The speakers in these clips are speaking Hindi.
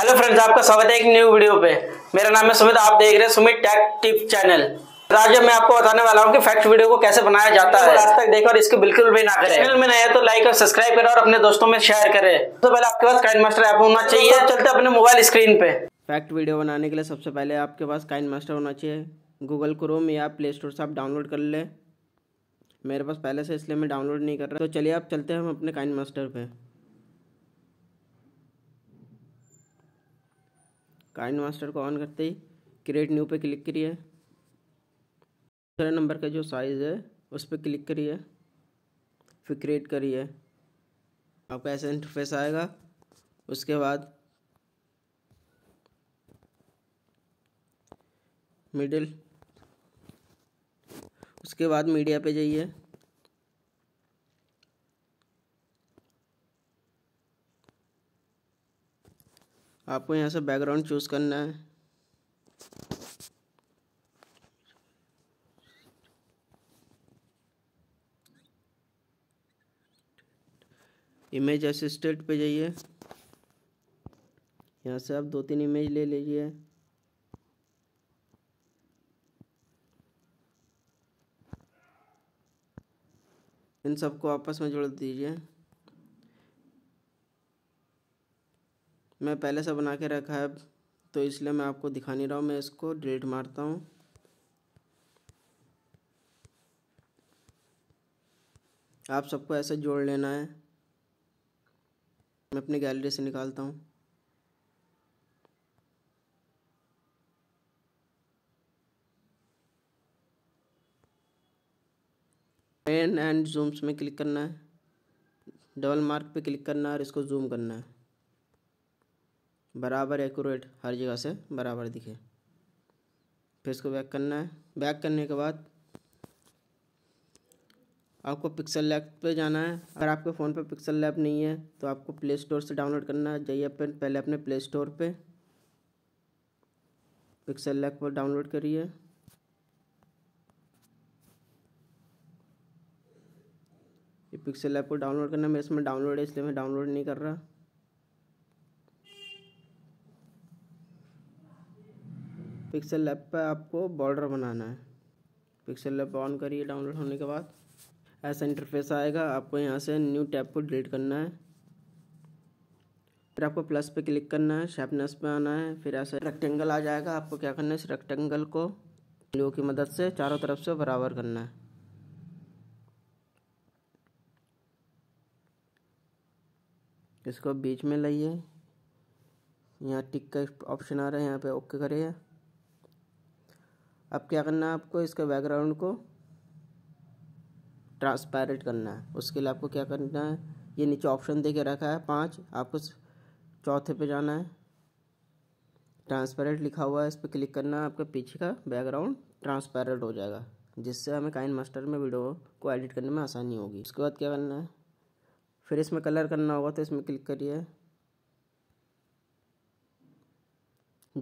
हेलो फ्रेंड्स आपका स्वागत है एक न्यू वीडियो पे मेरा नाम है सुमित आप देख रहे हैं सुमित टेक टिप चैनल आज मैं आपको बताने वाला हूँ कि फैक्ट वीडियो को कैसे बनाया जाता तो है आज तक देखो और इसके बिल्कुल भी ना करें चैनल में नए तो लाइक और सब्सक्राइब करें और अपने दोस्तों में शेयर करें तो पहले आपके पास काइन मास्टर ऐप होना चाहिए तो चलते अपने मोबाइल स्क्रीन पे फैक्ट वीडियो बनाने के लिए सबसे पहले आपके पास काइन मास्टर होना चाहिए गूगल क्रोम या प्ले स्टोर से आप डाउनलोड कर ले मेरे पास पहले से इसलिए मैं डाउनलोड नहीं कर रहा तो चलिए आप चलते हैं हम अपने काइन मास्टर पे काइन मास्टर को ऑन करते ही क्रिएट न्यू पे क्लिक करिए दूसरे नंबर का जो साइज़ है उस पर क्लिक करिए फिर क्रिएट करिए आपका ऐसा इंटरफेस आएगा उसके बाद मिडिल उसके बाद मीडिया पे जाइए आपको यहाँ से बैकग्राउंड चूज़ करना है इमेज असिस्टेंट पे जाइए यहाँ से आप दो तीन इमेज ले लीजिए इन सबको आपस में जोड़ दीजिए मैं पहले से बना के रखा है तो इसलिए मैं आपको दिखा नहीं रहा हूँ मैं इसको डिलीट मारता हूँ आप सबको ऐसे जोड़ लेना है मैं अपनी गैलरी से निकालता हूँ पेन एंड जूम्स में क्लिक करना है डबल मार्क पे क्लिक करना है और इसको जूम करना है बराबर एक्यूरेट हर जगह से बराबर दिखे फिर इसको बैक करना है बैक करने के बाद आपको पिक्सल लैब पे जाना है अगर आपके फ़ोन पे पिक्सल लैब नहीं है तो आपको प्ले स्टोर से डाउनलोड करना है जाइए अपन पहले अपने प्ले स्टोर पे पिक्सल लैब पर डाउनलोड करिए ये पिक्सल ऐप को डाउनलोड करना मैं इसमें डाउनलोड है इसलिए मैं डाउनलोड नहीं कर रहा पिक्सल लैब पर आपको बॉर्डर बनाना है पिक्सल लैब ऑन करिए डाउनलोड होने के बाद ऐसा इंटरफेस आएगा आपको यहाँ से न्यू टैब को डिलीट करना है फिर आपको प्लस पे क्लिक करना है शार्पनेस पे आना है फिर ऐसे रेक्टेंगल आ जाएगा आपको क्या करना है इस रेक्टेंगल को लो की मदद से चारों तरफ से बराबर करना है इसको बीच में लाइए यहाँ टिक का ऑप्शन आ रहा है यहाँ पे ओके करिए अब क्या करना है आपको इसके बैकग्राउंड को ट्रांसपेरेंट करना है उसके लिए आपको क्या करना है ये नीचे ऑप्शन दे के रखा है पाँच आपको चौथे पे जाना है ट्रांसपेरेंट लिखा हुआ है इस पर क्लिक करना है आपके पीछे का बैकग्राउंड ट्रांसपेरेंट हो जाएगा जिससे हमें काइन मास्टर में वीडियो को एडिट करने में आसानी होगी उसके बाद क्या करना है फिर इसमें कलर करना होगा तो इसमें क्लिक करिए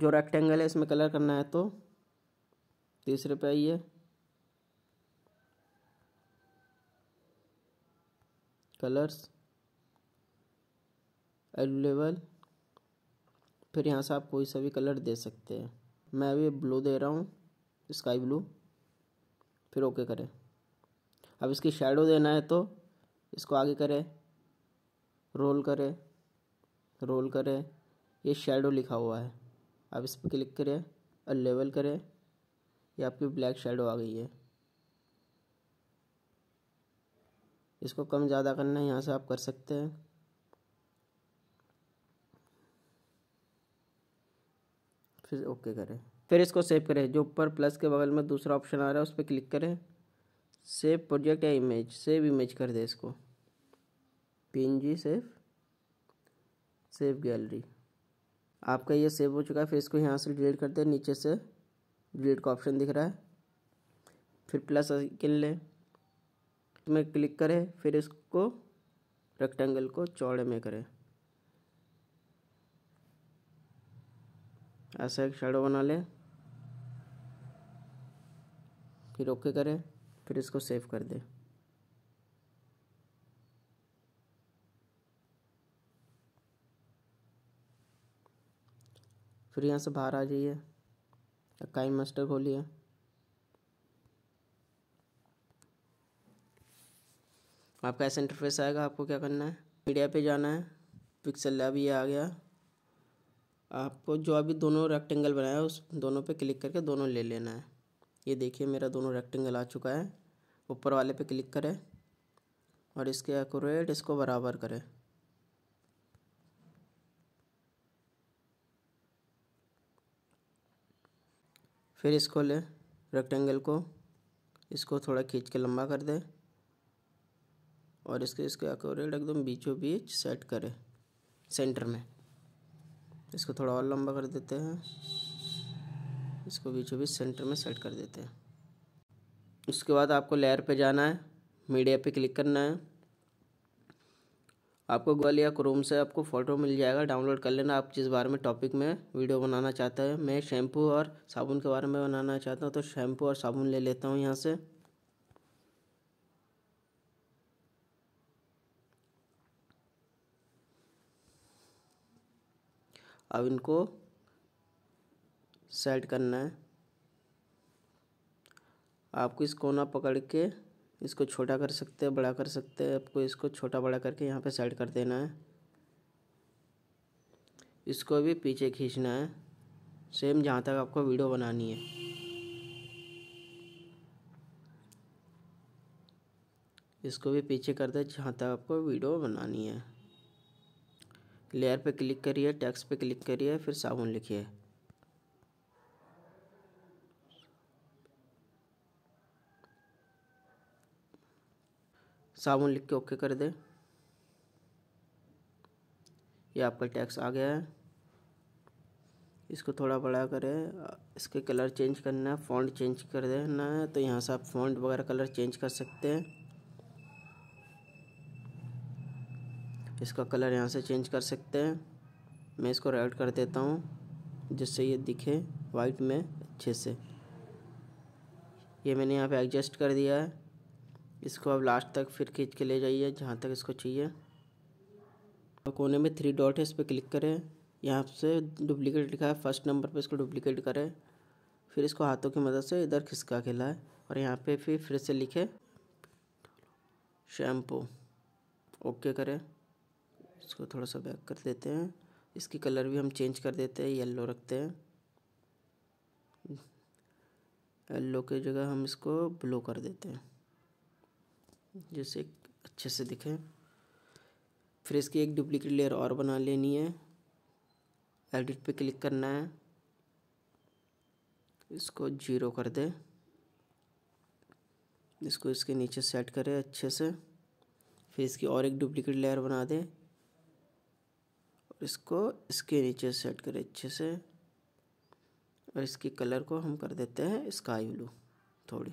जो रेक्टेंगल है इसमें कलर करना है तो तीस रुपये आइए कलर्स अवेलेबल फिर यहाँ से आप कोई सा भी कलर दे सकते हैं मैं अभी ब्लू दे रहा हूँ स्काई ब्लू फिर ओके करें अब इसकी शेडो देना है तो इसको आगे करें रोल करें रोल करें ये शेडो लिखा हुआ है अब इस पर क्लिक करें और लेवल करें ये आपकी ब्लैक शेडो आ गई है इसको कम ज़्यादा करना है यहाँ से आप कर सकते हैं फिर ओके करें फिर इसको सेव करें जो ऊपर प्लस के बगल में दूसरा ऑप्शन आ रहा है उस पर क्लिक करें सेव प्रोजेक्ट या इमेज सेव इमेज कर दें इसको पीएनजी सेव सेव गैलरी आपका ये सेव हो चुका है फिर इसको यहाँ से डिलीट कर दे नीचे से डिलीट का ऑप्शन दिख रहा है फिर प्लस किन लें इसमें क्लिक करें फिर इसको रेक्टेंगल को चौड़े में करें ऐसा एक शेडो बना लें फिर ओके करें फिर इसको सेव कर दें फिर यहाँ से बाहर आ जाइए काइन मास्टर खोलिए आपका ऐसा इंटरफेस आएगा आपको क्या करना है मीडिया पे जाना है पिक्सल लैब ये आ गया आपको जो अभी दोनों रेक्टेंगल बनाया उस दोनों पे क्लिक करके दोनों ले लेना है ये देखिए मेरा दोनों रेक्टेंगल आ चुका है ऊपर वाले पे क्लिक करें और इसके एक्यूरेट इसको बराबर करें फिर इसको ले रेक्टेंगल को इसको थोड़ा खींच के लंबा कर दे और इसके इसके अकोरेट एकदम बीचों बीच सेट करें सेंटर में इसको थोड़ा और लंबा कर देते हैं इसको बीचों बीच सेंटर में सेट कर देते हैं उसके बाद आपको लेयर पे जाना है मीडिया पे क्लिक करना है आपको गूगल या क्रोम से आपको फ़ोटो मिल जाएगा डाउनलोड कर लेना आप जिस बारे में टॉपिक में वीडियो बनाना चाहते हैं मैं शैम्पू और साबुन के बारे में बनाना चाहता हूँ तो शैम्पू और साबुन ले लेता हूँ यहाँ से अब इनको सेट करना है आपको इस कोना पकड़ के इसको छोटा कर सकते हैं बड़ा कर सकते हैं आपको इसको छोटा बड़ा करके यहाँ पे साइड कर देना है इसको भी पीछे खींचना है सेम जहाँ तक आपको वीडियो बनानी है इसको भी पीछे कर दे जहाँ तक आपको वीडियो बनानी है लेयर पे क्लिक करिए टैक्स पे क्लिक करिए फिर साबुन लिखिए साबुन लिख के ओके कर दें ये आपका टैक्स आ गया है इसको थोड़ा बड़ा करें इसके कलर चेंज करना है फॉन्ट चेंज कर देना है तो यहाँ से आप फॉन्ट वगैरह कलर चेंज कर सकते हैं इसका कलर यहाँ से चेंज कर सकते हैं मैं इसको रेड कर देता हूँ जिससे ये दिखे वाइट में अच्छे से ये मैंने यहाँ पे एडजस्ट कर दिया है इसको अब लास्ट तक फिर खींच के ले जाइए जहाँ तक इसको चाहिए और कोने में थ्री डॉट है इस पर क्लिक करें यहाँ से डुप्लीकेट लिखा है फर्स्ट नंबर पे इसको डुप्लीकेट करें फिर इसको हाथों की मदद से इधर खिसका के लाए और यहाँ पे फिर फिर से लिखे शैम्पू ओके करें इसको थोड़ा सा बैक कर देते हैं इसकी कलर भी हम चेंज कर देते हैं येल्लो रखते हैं येल्लो की जगह हम इसको ब्लू कर देते हैं जैसे अच्छे से दिखे फिर इसकी एक डुप्लीकेट लेयर और बना लेनी है एडिट पे क्लिक करना है इसको जीरो कर दे इसको इसके नीचे सेट करें अच्छे से फिर इसकी और एक डुप्लीकेट लेयर बना दें और इसको इसके नीचे सेट करें अच्छे से और इसके कलर को हम कर देते हैं स्काई ब्लू थोड़ी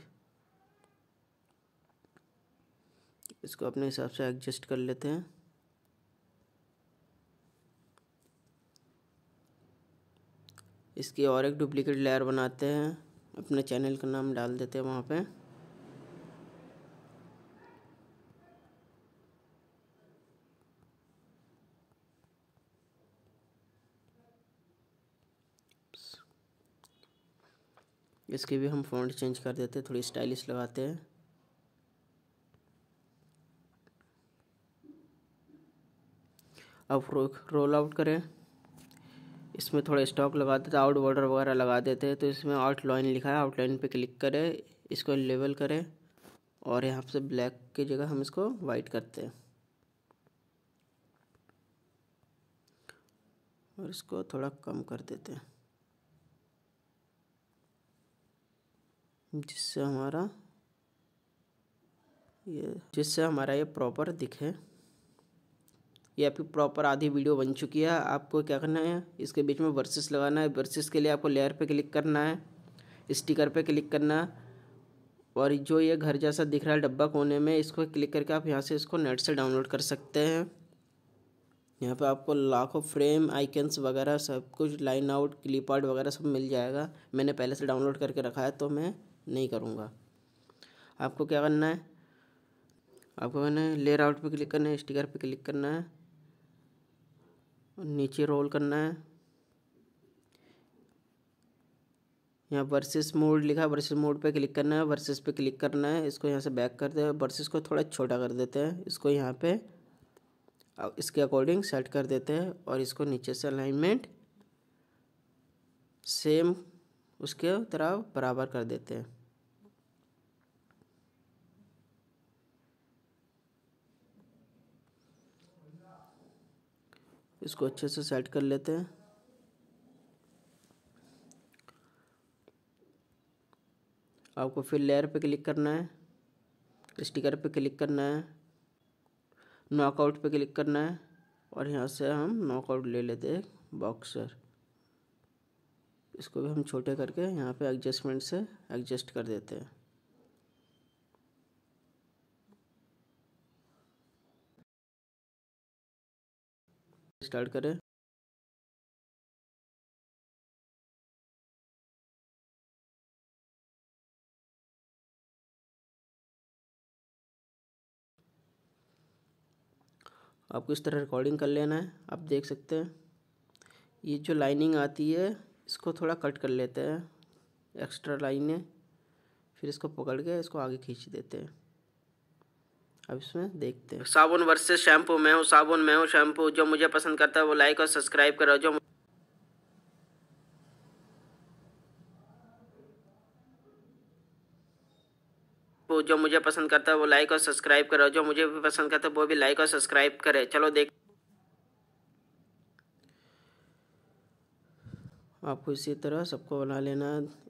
इसको अपने हिसाब से एडजस्ट कर लेते हैं इसकी और एक डुप्लीकेट लेयर बनाते हैं अपने चैनल का नाम डाल देते हैं वहाँ पे इसकी भी हम फ़ॉन्ट चेंज कर देते हैं थोड़ी स्टाइलिश लगाते हैं अब रो, रोल आउट करें इसमें थोड़ा स्टॉक लगा देते आउट बॉर्डर वगैरह लगा देते हैं तो इसमें आउट लाइन लिखा है आउट लाइन पर क्लिक करें इसको लेवल करें और यहाँ से ब्लैक की जगह हम इसको वाइट करते हैं और इसको थोड़ा कम कर देते हैं जिससे हमारा ये जिससे हमारा ये प्रॉपर दिखे ये आपकी प्रॉपर आधी वीडियो बन चुकी है आपको क्या करना है इसके बीच में वर्सेस लगाना है वर्सेस के लिए आपको लेयर पे क्लिक करना है स्टिकर पे क्लिक करना है और जो ये घर जैसा दिख रहा है डब्बा कोने में इसको क्लिक करके आप यहाँ से इसको नेट से डाउनलोड कर सकते हैं यहाँ पे आपको लाखों फ्रेम आइकन्स वगैरह सब कुछ लाइन आउट क्लिप आर्ट वगैरह सब मिल जाएगा मैंने पहले से डाउनलोड करके रखा है तो मैं नहीं करूँगा आपको क्या करना है आपको मैंने लेयर आउट पर क्लिक करना है स्टिकर पर क्लिक करना है नीचे रोल करना है यहाँ वर्सेस मोड लिखा है वर्सेस मोड पे क्लिक करना है वर्सेस पे क्लिक करना है इसको यहाँ से बैक कर दे वर्सेस को थोड़ा छोटा कर देते हैं इसको यहाँ पे इसके अकॉर्डिंग सेट कर देते हैं और इसको नीचे से अलाइनमेंट सेम उसके तरह बराबर कर देते हैं इसको अच्छे से सेट कर लेते हैं आपको फिर लेयर पे क्लिक करना है स्टिकर पे क्लिक करना है नॉकआउट पे क्लिक करना है और यहाँ से हम नॉकआउट ले लेते हैं बॉक्सर इसको भी हम छोटे करके यहाँ पे एडजस्टमेंट से एडजस्ट कर देते हैं स्टार्ट करें आपको इस तरह रिकॉर्डिंग कर लेना है आप देख सकते हैं ये जो लाइनिंग आती है इसको थोड़ा कट कर लेते हैं एक्स्ट्रा लाइनें फिर इसको पकड़ के इसको आगे खींच देते हैं अब इसमें देखते हैं साबुन वर्सेस शैम्पू मैं हूँ साबुन मैं हूँ शैम्पू जो मुझे पसंद करता है वो लाइक और सब्सक्राइब करो जो जो मुझे पसंद करता है वो लाइक और सब्सक्राइब करो जो मुझे भी पसंद करता है वो भी लाइक और सब्सक्राइब करे चलो देख आपको इसी तरह सबको बना लेना